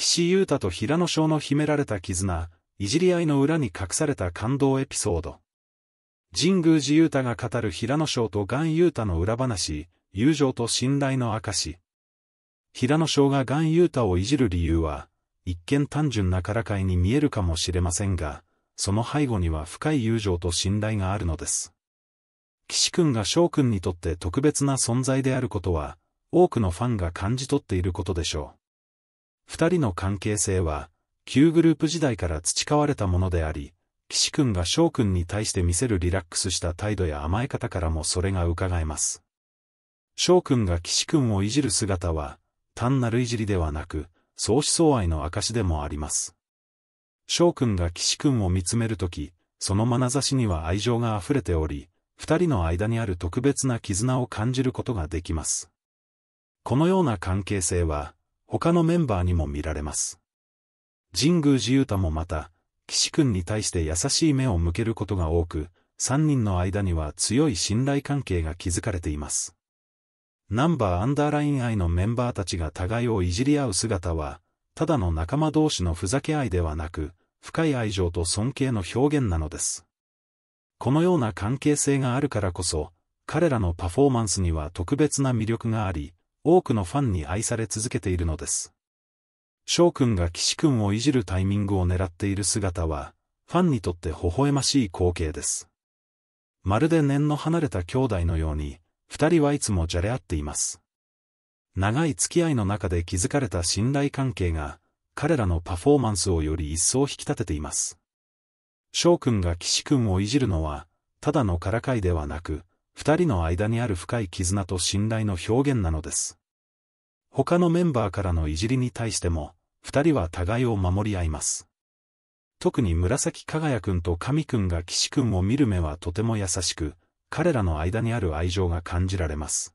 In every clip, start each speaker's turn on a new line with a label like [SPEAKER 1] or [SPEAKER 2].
[SPEAKER 1] 岸優太と平野翔の秘められた絆、いじり合いの裏に隠された感動エピソード。神宮寺優太が語る平野翔と岩優太の裏話、友情と信頼の証。平野翔が岩優太をいじる理由は、一見単純なからかいに見えるかもしれませんが、その背後には深い友情と信頼があるのです。岸君が翔君にとって特別な存在であることは、多くのファンが感じ取っていることでしょう。二人の関係性は、旧グループ時代から培われたものであり、岸君が翔君に対して見せるリラックスした態度や甘え方からもそれが伺えます。翔君が岸君をいじる姿は、単なるいじりではなく、相思相愛の証でもあります。翔君が岸君を見つめるとき、その眼差しには愛情が溢れており、二人の間にある特別な絆を感じることができます。このような関係性は、他のメンバーにも見られます。神宮寺勇太もまた、岸君に対して優しい目を向けることが多く、3人の間には強い信頼関係が築かれています。ナンバーアンダーライン愛のメンバーたちが互いをいじり合う姿は、ただの仲間同士のふざけ合いではなく、深い愛情と尊敬の表現なのです。このような関係性があるからこそ、彼らのパフォーマンスには特別な魅力があり、多くのファンに愛され続けているのです。翔くんが岸くんをいじるタイミングを狙っている姿は、ファンにとって微笑ましい光景です。まるで念の離れた兄弟のように、二人はいつもじゃれ合っています。長い付き合いの中で築かれた信頼関係が、彼らのパフォーマンスをより一層引き立てています。翔くんが岸くんをいじるのは、ただのからかいではなく、二人の間にある深い絆と信頼の表現なのです。他のメンバーからのいじりに対しても、二人は互いを守り合います。特に紫輝くんと神くんが岸くんを見る目はとても優しく、彼らの間にある愛情が感じられます。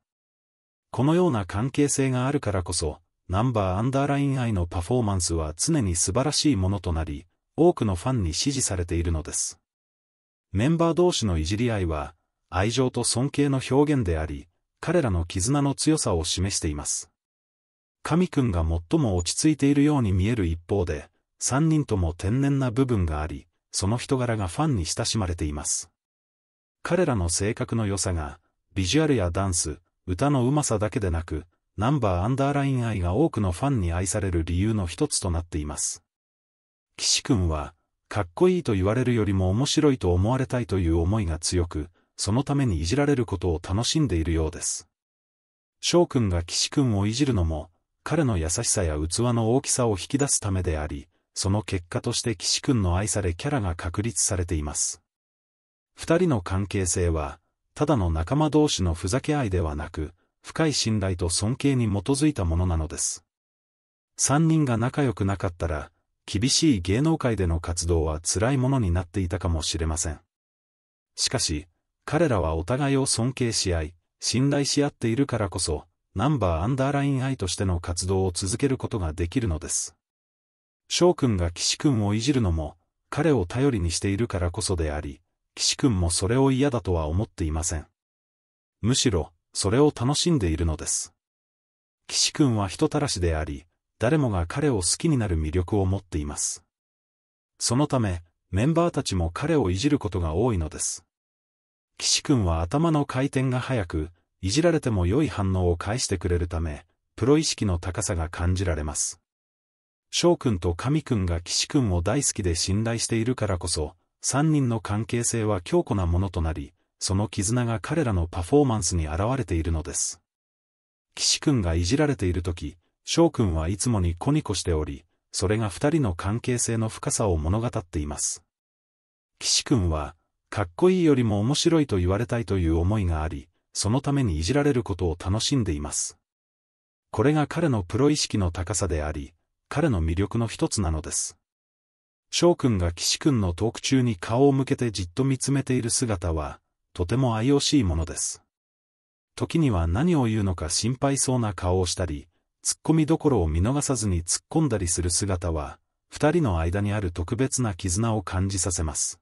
[SPEAKER 1] このような関係性があるからこそ、ナンバーアンダーライン愛のパフォーマンスは常に素晴らしいものとなり、多くのファンに支持されているのです。メンバー同士のいじり合いは、愛情と尊敬の表現であり、彼らの絆の強さを示しています。神くんが最も落ち着いているように見える一方で、三人とも天然な部分があり、その人柄がファンに親しまれています。彼らの性格の良さが、ビジュアルやダンス、歌のうまさだけでなく、ナンバーアンダーライン愛が多くのファンに愛される理由の一つとなっています。岸くんは、かっこいいと言われるよりも面白いと思われたいという思いが強く、そのためにいじられることを楽しんでいるようです。翔くんが岸くんをいじるのも、彼の優しさや器の大きさを引き出すためであり、その結果として岸君の愛されキャラが確立されています。二人の関係性は、ただの仲間同士のふざけ合いではなく、深い信頼と尊敬に基づいたものなのです。三人が仲良くなかったら、厳しい芸能界での活動は辛いものになっていたかもしれません。しかし、彼らはお互いを尊敬し合い、信頼し合っているからこそ、ナンバーアンダーラインイとしての活動を続けることができるのです。翔くんが岸くんをいじるのも、彼を頼りにしているからこそであり、岸くんもそれを嫌だとは思っていません。むしろ、それを楽しんでいるのです。岸くんは人たらしであり、誰もが彼を好きになる魅力を持っています。そのため、メンバーたちも彼をいじることが多いのです。岸くんは頭の回転が速く、いじられても良い反応を返してくれるため、プロ意識の高さが感じられます。翔くんと神くんが岸くんを大好きで信頼しているからこそ、3人の関係性は強固なものとなり、その絆が彼らのパフォーマンスに現れているのです。岸くんがいじられているとき、翔くんはいつもにコニコしており、それが二人の関係性の深さを物語っています。岸くんは、かっこいいよりも面白いと言われたいという思いがあり、そのためにいじられることを楽しんでいます。これが彼のプロ意識の高さであり、彼の魅力の一つなのです。翔くんが岸くんのトーク中に顔を向けてじっと見つめている姿は、とても愛おしいものです。時には何を言うのか心配そうな顔をしたり、突っ込みどころを見逃さずに突っ込んだりする姿は、二人の間にある特別な絆を感じさせます。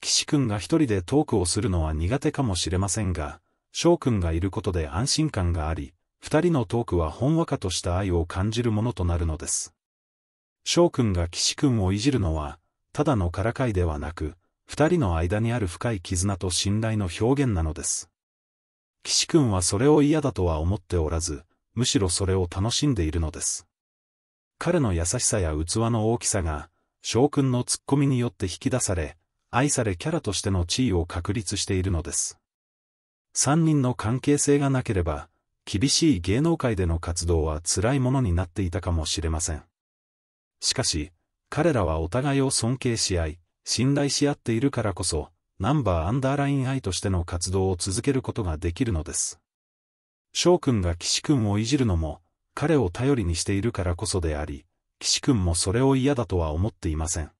[SPEAKER 1] 岸くんが一人でトークをするのは苦手かもしれませんが、翔くんがいることで安心感があり、二人のトークはほんわかとした愛を感じるものとなるのです。翔くんが岸くんをいじるのは、ただのからかいではなく、二人の間にある深い絆と信頼の表現なのです。岸くんはそれを嫌だとは思っておらず、むしろそれを楽しんでいるのです。彼の優しさや器の大きさが、翔くんのツッコミによって引き出され、愛されキャラとしての地位を確立しているのです。3人の関係性がなければ、厳しい芸能界での活動は辛いものになっていたかもしれません。しかし、彼らはお互いを尊敬し合い、信頼し合っているからこそ、ナンバーアンダーラインアイとしての活動を続けることができるのです。翔くんが岸くんをいじるのも、彼を頼りにしているからこそであり、岸くんもそれを嫌だとは思っていません。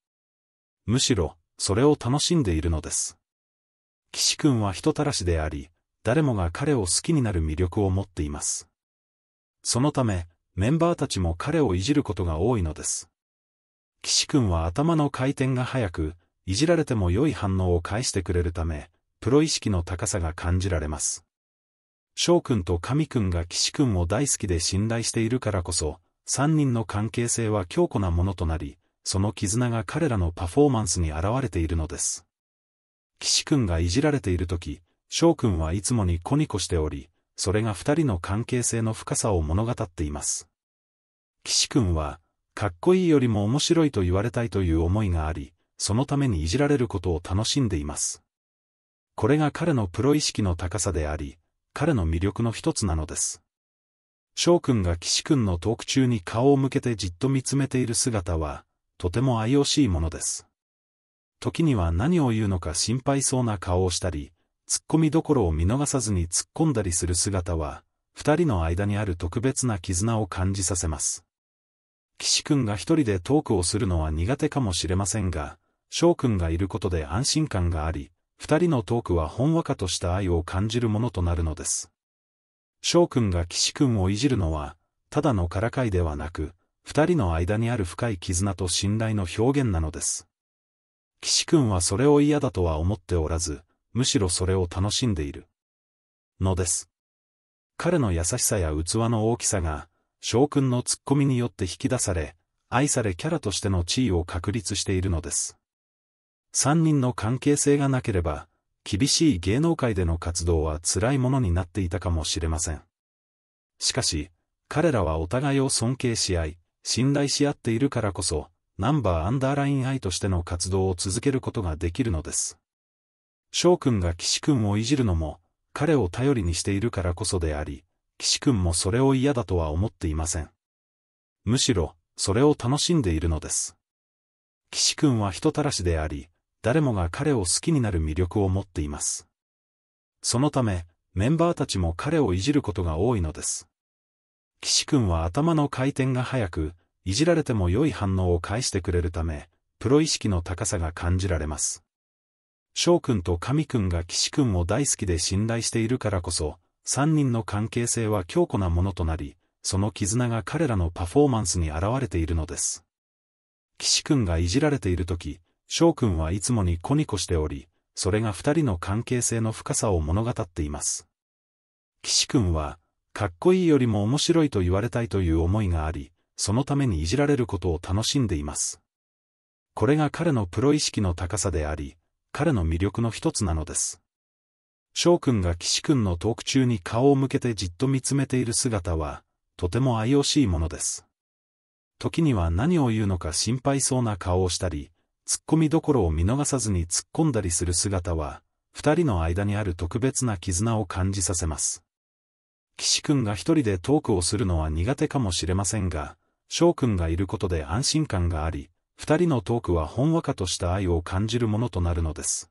[SPEAKER 1] むしろ、それを楽しんでいるのです。岸くんは人たらしであり、誰もが彼を好きになる魅力を持っています。そのため、メンバーたちも彼をいじることが多いのです。岸くんは頭の回転が速く、いじられても良い反応を返してくれるため、プロ意識の高さが感じられます。翔くんと神くんが岸くんを大好きで信頼しているからこそ、三人の関係性は強固なものとなり、その絆が彼らのパフォーマンスに現れているのです。岸くんがいじられているとき、翔くんはいつもにコニコしており、それが二人の関係性の深さを物語っています。岸くんは、かっこいいよりも面白いと言われたいという思いがあり、そのためにいじられることを楽しんでいます。これが彼のプロ意識の高さであり、彼の魅力の一つなのです。翔くんが岸くんのトーク中に顔を向けてじっと見つめている姿は、とても愛おしいものです。時には何を言うのか心配そうな顔をしたり、突っ込みどころを見逃さずに突っ込んだりする姿は、二人の間にある特別な絆を感じさせます。岸くんが一人でトークをするのは苦手かもしれませんが、翔くんがいることで安心感があり、二人のトークはほんわかとした愛を感じるものとなるのです。翔くんが岸くんをいじるのは、ただのからかいではなく、二人の間にある深い絆と信頼の表現なのです。岸くんはそれを嫌だとは思っておらず、むしろそれを楽しんでいる。のです。彼の優しさや器の大きさが、将軍の突っ込みによって引き出され、愛されキャラとしての地位を確立しているのです。三人の関係性がなければ、厳しい芸能界での活動は辛いものになっていたかもしれません。しかし、彼らはお互いを尊敬し合い、信頼し合っているからこそ、ナンバーアンダーラインアイとしての活動を続けることができるのです。翔くんが岸くんをいじるのも、彼を頼りにしているからこそであり、岸くんもそれを嫌だとは思っていません。むしろ、それを楽しんでいるのです。岸くんは人たらしであり、誰もが彼を好きになる魅力を持っています。そのため、メンバーたちも彼をいじることが多いのです。岸くんは頭の回転が速く、いじられても良い反応を返してくれるため、プロ意識の高さが感じられます。翔くんと神くんが岸くんを大好きで信頼しているからこそ、三人の関係性は強固なものとなり、その絆が彼らのパフォーマンスに現れているのです。岸くんがいじられているとき、翔くんはいつもにコニコしており、それが二人の関係性の深さを物語っています。岸くんは、かっこいいよりも面白いと言われたいという思いがあり、そのためにいじられることを楽しんでいます。これが彼のプロ意識の高さであり、彼の魅力の一つなのです。翔くんが岸くんのトーク中に顔を向けてじっと見つめている姿は、とても愛おしいものです。時には何を言うのか心配そうな顔をしたり、突っ込みどころを見逃さずに突っ込んだりする姿は、二人の間にある特別な絆を感じさせます。岸くんが一人でトークをするのは苦手かもしれませんが、翔くんがいることで安心感があり、二人のトークはほんわかとした愛を感じるものとなるのです。